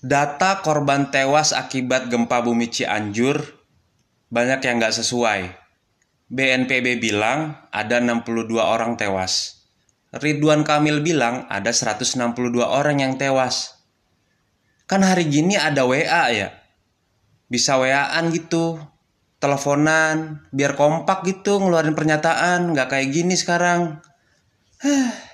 data korban tewas akibat gempa bumi Cianjur banyak yang nggak sesuai. BNPB bilang ada 62 orang tewas. Ridwan Kamil bilang ada 162 orang yang tewas. Kan hari gini ada WA ya. Bisa WA-an gitu, teleponan, biar kompak gitu ngeluarin pernyataan, nggak kayak gini sekarang. Huh.